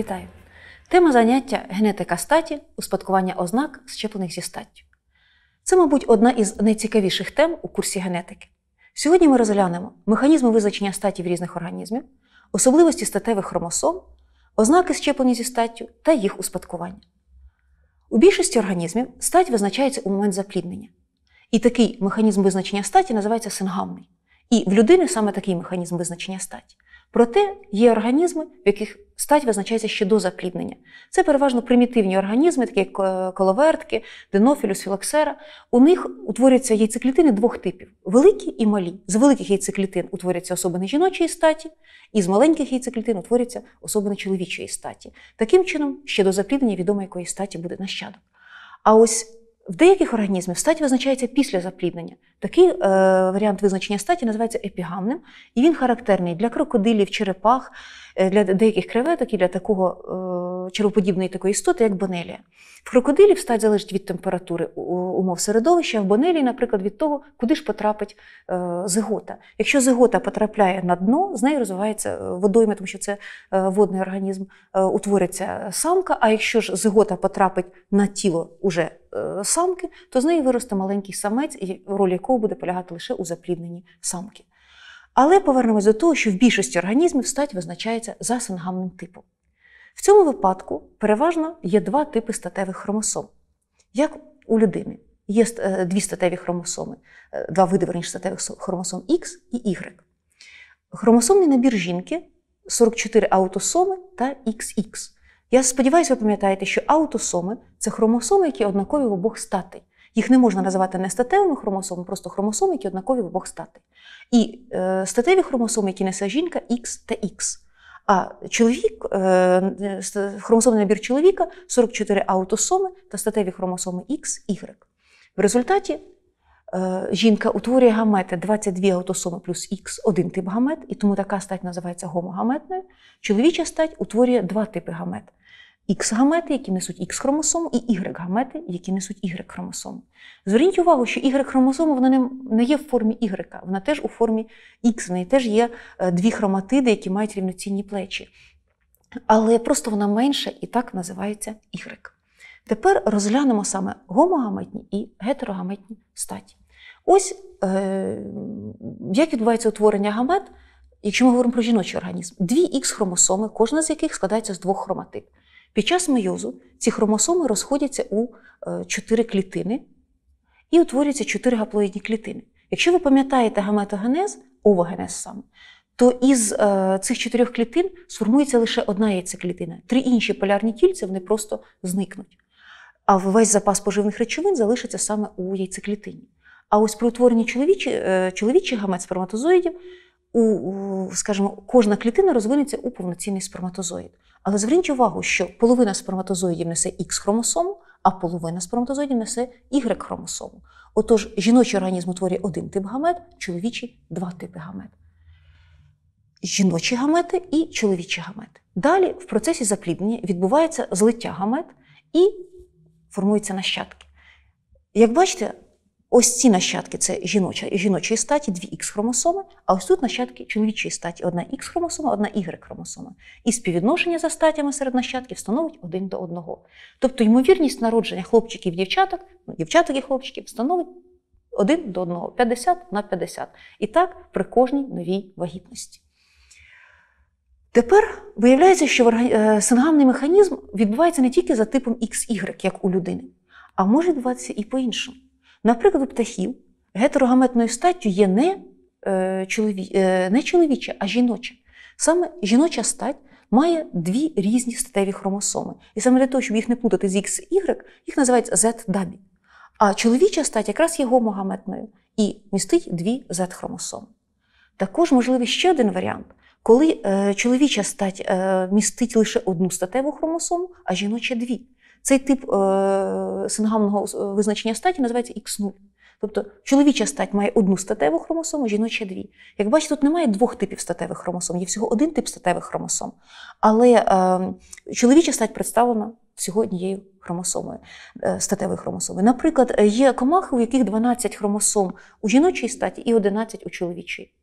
Вітаю! Тема заняття генетика статі, успадкування ознак, щеплених зі статтю. Це, мабуть, одна із найцікавіших тем у курсі генетики. Сьогодні ми розглянемо механізми визначення статі в різних організмів, особливості статевих хромосом, ознаки щеплені зі статтю та їх успадкування. У більшості організмів стать визначається у момент запліднення. І такий механізм визначення статі називається сингамний. І в людини саме такий механізм визначення статі. Проте є організми, в яких стать визначається ще до запліднення. Це переважно примітивні організми, такі як е, коловертки, динофілюс, філоксера. У них утворюються яйцеклітини двох типів великі і малі. З великих яйцеклітин утворюються особини жіночої статі, і з маленьких яйцеклітин утворюються особини чоловічої статі. Таким чином, ще до запліднення відомо, якої статі буде нащадок. А ось в деяких організмів стать визначається після запліднення. Такий е, варіант визначення статі називається епігамним, і він характерний для крокодилів, черепах, е, для деяких креветок і для такого е, червоподібної такої істоти, як бонелія. В крокодилів стать залежить від температури умов середовища, а в бонелії, наприклад, від того, куди ж потрапить е, зигота. Якщо зигота потрапляє на дно, з нею розвивається е, водойми, тому що це е, водний організм, е, утвориться самка. А якщо ж зигота потрапить на тіло уже Е, самки, то з неї виросте маленький самець, роль якого буде полягати лише у заплідненні самки. Але повернемось до того, що в більшості організмів стать визначається за сингамним типом. В цьому випадку переважно є два типи статевих хромосом, як у людини. Є е, дві статеві хромосоми, е, два види верніше статевих хромосом X і Y. Хромосомний набір жінки 44 аутосоми та XX. Я сподіваюся, ви пам'ятаєте, що аутосоми це хромосоми, які однакові в обох статей. Їх не можна називати не статевими хромосомами, просто хромосоми, які однакові в обох статей. І е, статеві хромосоми, які несе жінка, X та X. А чоловік, е, хромосомний набір чоловіка 44 аутосоми та статеві хромосоми X, Y. В результаті е, жінка утворює гамети 22 аутосоми плюс X, один тип гамет, і тому така стать називається гомогаметною. Чоловіча стать утворює два типи гамет. X-гамети, які несуть x хромосому і Y-гамети, які несуть y хромосому Зверніть увагу, що y хромосома вона не, є в формі Y, вона теж у формі X, в неї теж є е, дві хроматиди, які мають рівноцінні плечі. Але просто вона менша і так називається Y. Тепер розглянемо саме гомогаметні і гетерогаметні статі. Ось е, як відбувається утворення гамет, якщо ми говоримо про жіночий організм. Дві Х-хромосоми, кожна з яких складається з двох хроматид. Під час мейозу ці хромосоми розходяться у е, чотири клітини і утворюються чотири гаплоїдні клітини. Якщо ви пам'ятаєте гаметогенез, овогенез саме, то із е, цих чотирьох клітин сформується лише одна яйцеклітина. Три інші полярні тільці вони просто зникнуть. А весь запас поживних речовин залишиться саме у яйцеклітині. А ось при утворенні е, чоловічих е, чоловічі гамет сперматозоїдів у, скажімо, кожна клітина розвинеться у повноцінний сперматозоїд. Але зверніть увагу, що половина сперматозоїдів несе X хромосому, а половина сперматозоїдів несе y хромосому. Отож, жіночий організм утворює один тип гамет, чоловічий два типи гамет. Жіночі гамети і чоловічі гамети. Далі в процесі закліднення відбувається злиття гамет і формуються нащадки. Як бачите, Ось ці нащадки це жіноча, жіночої статі, дві х хромосоми, а ось тут нащадки чоловічої статі, одна х хромосома, одна y хромосома. І співвідношення за статтями серед нащадків становить один до одного. Тобто ймовірність народження хлопчиків і дівчаток, ну, дівчаток і хлопчиків становить один до одного, 50 на 50. І так при кожній новій вагітності. Тепер виявляється, що е, сингамний механізм відбувається не тільки за типом XY, як у людини, а може відбуватися і по іншому. Наприклад, у птахів гетерогаметною статтю є не е, е, не чоловіча, а жіноча. Саме жіноча стать має дві різні статеві хромосоми. І саме для того, щоб їх не путати з XY, їх називають Z-дабі. А чоловіча стать якраз є гомогаметною і містить дві Z-хромосоми. Також можливий ще один варіант, коли е, чоловіча стать містить лише одну статеву хромосому, а жіноча дві. Цей тип е, сингамного е, визначення статі називається X0. Тобто чоловіча стать має одну статеву хромосому, жіноча дві. Як бачите, тут немає двох типів статевих хромосом, є всього один тип статевих хромосом. Але е, чоловіча стать представлена всього однією хромосомою, е, статевою хромосомою. Наприклад, е, є комахи, у яких 12 хромосом у жіночій статі і 11 у чоловічій.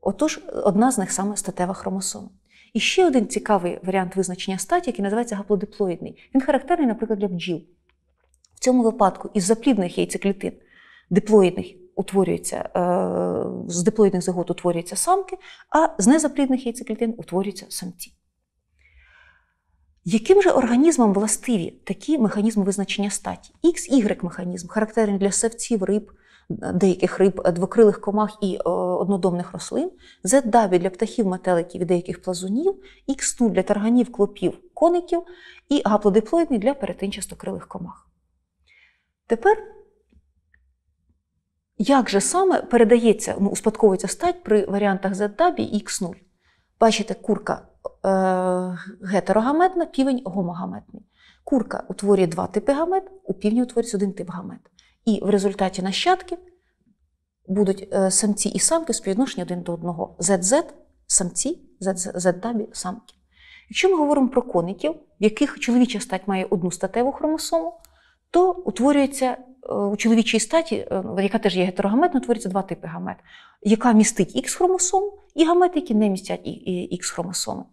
Отож, одна з них саме статева хромосома. І ще один цікавий варіант визначення статі, який називається гаплодиплоїдний. Він характерний, наприклад, для бджіл. В цьому випадку із заплідних яйцеклітин диплоїдних утворюється, е, з диплоїдних зигот утворюються самки, а з незаплідних яйцеклітин утворюються самці. Яким же організмам властиві такі механізми визначення статі? XY механізм характерний для савців, риб, е, деяких риб, е, двокрилих комах і однодомних рослин, Z-даві для птахів, метеликів і деяких плазунів, X-ту для тарганів, клопів, коників і гаплодиплоїдний для перетинчастокрилих комах. Тепер, як же саме передається, ну, успадковується стать при варіантах z і X0? Бачите, курка е- гетерогаметна, півень гомогаметний. Курка утворює два типи гамет, у півні утворюється один тип гамет. І в результаті нащадки будуть е, самці і самки співвідношені один до одного. ZZ – самці, ZZ-табі самки. Якщо ми говоримо про коників, в яких чоловіча стать має одну статеву хромосому, то утворюється е, у чоловічій статі, е, яка теж є гетерогаметна, утворюється два типи гамет, яка містить х хромосому і гамети, які не містять х хромосоми,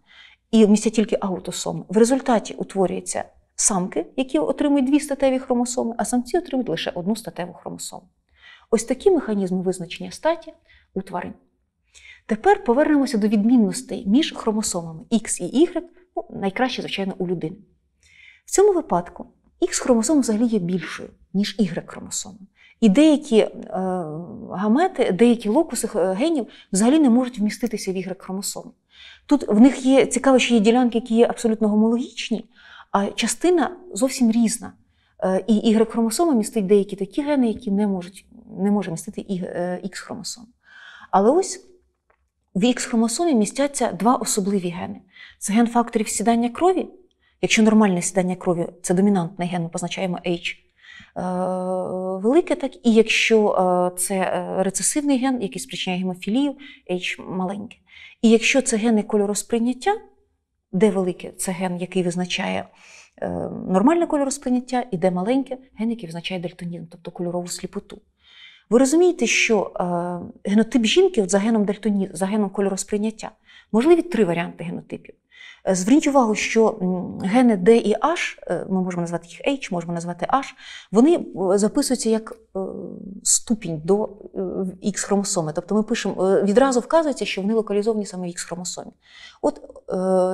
і містять тільки аутосоми. В результаті утворюються самки, які отримують дві статеві хромосоми, а самці отримують лише одну статеву хромосому. Ось такі механізми визначення статі у тварин. Тепер повернемося до відмінностей між хромосомами X і Y, ну, найкраще, звичайно, у людини. В цьому випадку X хромосома взагалі є більшою, ніж Y хромосома. І деякі е, гамети, деякі локуси е, генів взагалі не можуть вміститися в Y хромосому. Тут в них є цікаво, що є ділянки, які є абсолютно гомологічні, а частина зовсім різна. Е, і Y-хромосома містить деякі такі гени, які не можуть не може містити е, х хромосом. Але ось в х хромосомі містяться два особливі гени: це ген факторів сідання крові. Якщо нормальне сідання крові це домінантний ген, ми позначаємо H е, велике, так, і якщо е, це рецесивний ген, який спричиняє гемофілію, H маленьке. І якщо це гени кольоросприйняття, де велике це ген, який визначає нормальне кольоросприйняття, і де маленьке ген, який визначає дельтонізм, тобто кольорову сліпоту. Ви розумієте, що е, генотип жінки от за геном дельтоні, за геном кольоросприйняття, Можливі три варіанти генотипів. Е, зверніть увагу, що гени D і H, е, ми можемо назвати їх H, можемо назвати H, вони е, записуються як ступінь до x хромосоми. Тобто ми пишемо, відразу вказується, що вони локалізовані саме в x хромосомі. От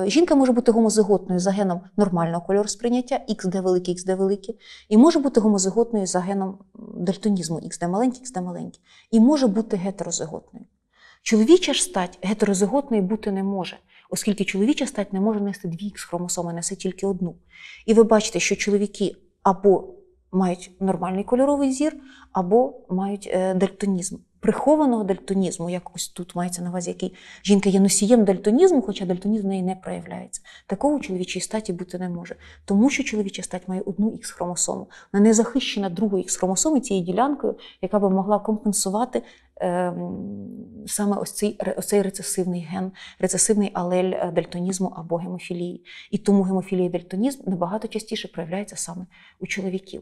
жінка може бути гомозиготною за геном нормального кольору кольоросприйняття, XD велике, XD велике, і може бути гомозиготною за геном дальтонізму, XD маленький, XD маленький, і може бути гетерозиготною. Чоловіча ж стать гетерозиготною бути не може, оскільки чоловіча стать не може нести дві х хромосоми, несе тільки одну. І ви бачите, що чоловіки або мають нормальний кольоровий зір, або мають е, дельтонізм. Прихованого дельтонізму, як ось тут мається на увазі, який жінка є носієм дельтонізму, хоча дельтонізм в неї не проявляється. Такого чоловічій статі бути не може, тому що чоловіча стать має одну х хромосому. Вона не захищена другою х хромосомою цією ділянкою, яка би могла компенсувати Ем, саме ось цей ось рецесивний ген, рецесивний алель е, дельтонізму або гемофілії. І тому гемофілія і дельтонізм набагато частіше проявляється саме у чоловіків.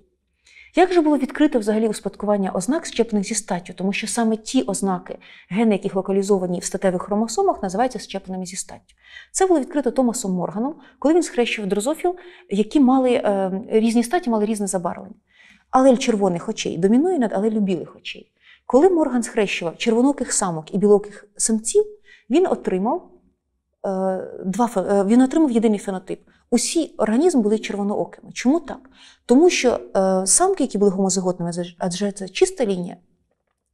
Як же було відкрите взагалі успадкування ознак, щеплених зі статтю? Тому що саме ті ознаки, гени, яких локалізовані в статевих хромосомах, називаються щепленими зі статтю. Це було відкрито Томасом Морганом, коли він схрещив дрозофіл, які мали е, різні статі, мали різне забарвлення. Алель червоних очей домінує над алелю білих очей. Коли Морган схрещував червоноких самок і білоких самців, він отримав е, два е, він отримав єдиний фенотип. Усі організми були червоноокими. Чому так? Тому що е, самки, які були гомозиготними, адже це чиста лінія,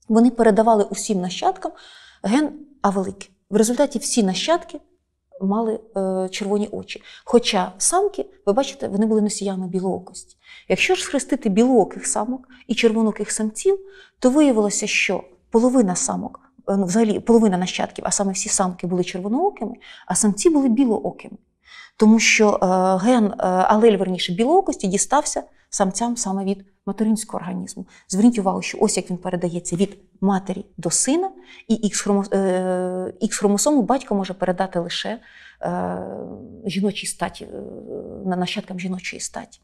вони передавали усім нащадкам ген А великий. В результаті всі нащадки мали е, червоні очі. Хоча самки, ви бачите, вони були носіями білоокості. Якщо ж схрестити білооких самок і червоноких самців, то виявилося, що половина самок, е, ну, взагалі половина нащадків, а саме всі самки були червоноокими, а самці були білоокими тому що е, ген е, алель, верніше білоокості дістався самцям саме від материнського організму. Зверніть увагу, що ось як він передається від матері до сина, і х е, хромосому батько може передати лише жіночій статі, нащадкам жіночої статі.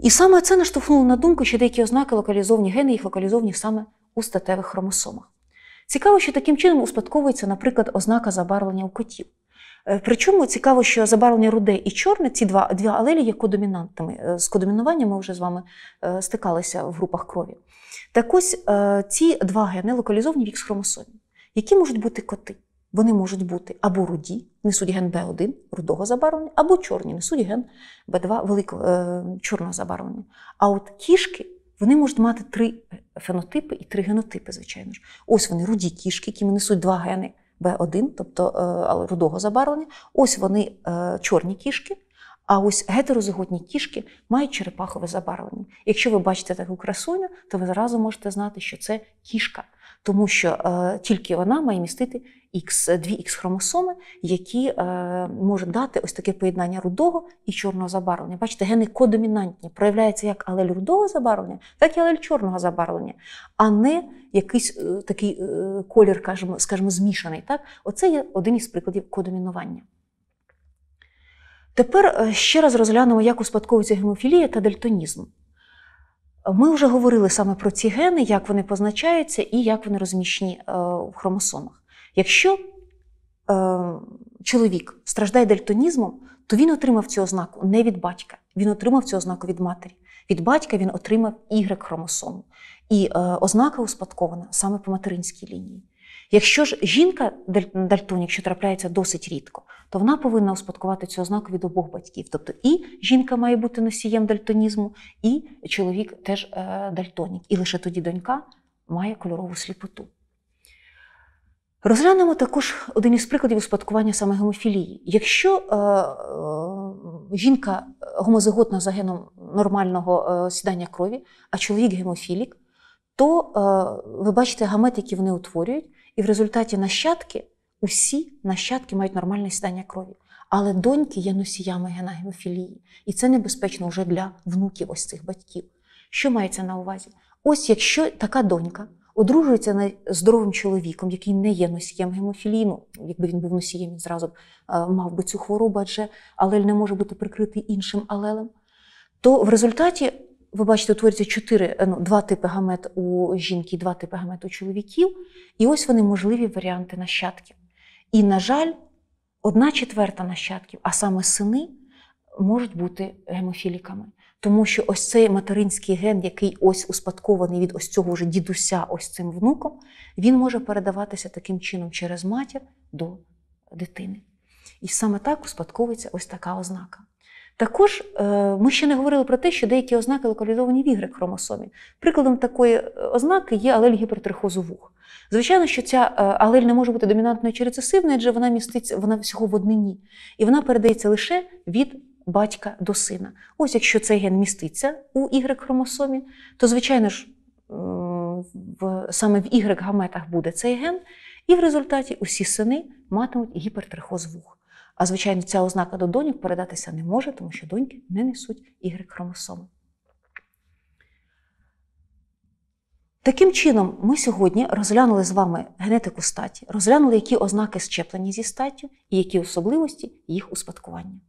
І саме це наштовхнуло на думку, що деякі ознаки локалізовані гени їх локалізовані саме у статевих хромосомах. Цікаво, що таким чином успадковується, наприклад, ознака забарвлення у котів. Е, причому цікаво, що забарвлення руде і чорне, ці два дві алелі є кодомінантами. Е, з кодомінуванням ми вже з вами е, стикалися в групах крові. Так ось ці два гени локалізовані в Х-хромосомі. Які можуть бути коти? Вони можуть бути або руді, несуть ген Б1 рудого забарвлення, або чорні, несуть ген Б2 великого чорного забарвлення. А от кішки. Вони можуть мати три фенотипи і три генотипи, звичайно ж. Ось вони руді кішки, які несуть два гени Б1, тобто е, рудого забарвлення. Ось вони е, чорні кішки. А ось гетерозиготні кішки мають черепахове забарвлення. Якщо ви бачите таку красуню, то ви зразу можете знати, що це кішка, тому що е, тільки вона має містити X, дві х хромосоми, які е, можуть дати ось таке поєднання рудого і чорного забарвлення. Бачите, гени кодомінантні, проявляються як алель рудого забарвлення, так і алель чорного забарвлення, а не якийсь е, такий е, колір, скажімо, скажімо, змішаний. Так, оце є один із прикладів кодомінування. Тепер е, ще раз розглянемо, як успадковується гемофілія та дельтонізм. Ми вже говорили саме про ці гени, як вони позначаються і як вони розміщені е, в хромосомах. Якщо е, чоловік страждає дельтонізмом, то він отримав цю ознаку не від батька, він отримав цю ознаку від матері. Від батька він отримав y хромосому І ознака успадкована саме по материнській лінії. Якщо ж жінка дальтонік, що трапляється досить рідко, то вона повинна успадкувати цю ознаку від обох батьків. Тобто і жінка має бути носієм дальтонізму, і чоловік теж е, дальтонік. І лише тоді донька має кольорову сліпоту. Розглянемо також один із прикладів успадкування саме гемофілії. Якщо е, е, жінка е, гомозиготна за геном нормального е, сідання крові, а чоловік гемофілік, то е, ви бачите гамет, які вони утворюють, і в результаті нащадки усі нащадки мають нормальне стання крові. Але доньки є носіями гемофілії. І це небезпечно вже для внуків ось цих батьків. Що мається на увазі? Ось якщо така донька одружується здоровим чоловіком, який не є носієм гемофілії, ну, якби він був носієм, він зразу е, мав би цю хворобу, адже алель не може бути прикритий іншим алелем, то в результаті ви бачите, утворюється чотири е, ну, два типи гамет у жінки, два типи гамет у чоловіків. І ось вони можливі варіанти нащадків. І, на жаль, одна четверта нащадків, а саме сини, можуть бути гемофіліками. Тому що ось цей материнський ген, який ось успадкований від ось цього вже дідуся, ось цим внуком, він може передаватися таким чином через матір до дитини. І саме так успадковується ось така ознака. Також е, ми ще не говорили про те, що деякі ознаки локалізовані в y хромосомі. Прикладом такої е, ознаки є алель гіпертрихозу вух. Звичайно, що ця е, алель не може бути домінантною чи рецесивною, адже вона міститься вона всього в однині. І вона передається лише від батька до сина. Ось якщо цей ген міститься у y хромосомі, то, звичайно ж, в, саме в y гаметах буде цей ген, і в результаті усі сини матимуть гіпертрихоз вух. А звичайно, ця ознака до доньок передатися не може, тому що доньки не несуть y хромосоми. Таким чином, ми сьогодні розглянули з вами генетику статі, розглянули, які ознаки щеплені зі статтю і які особливості їх успадкування.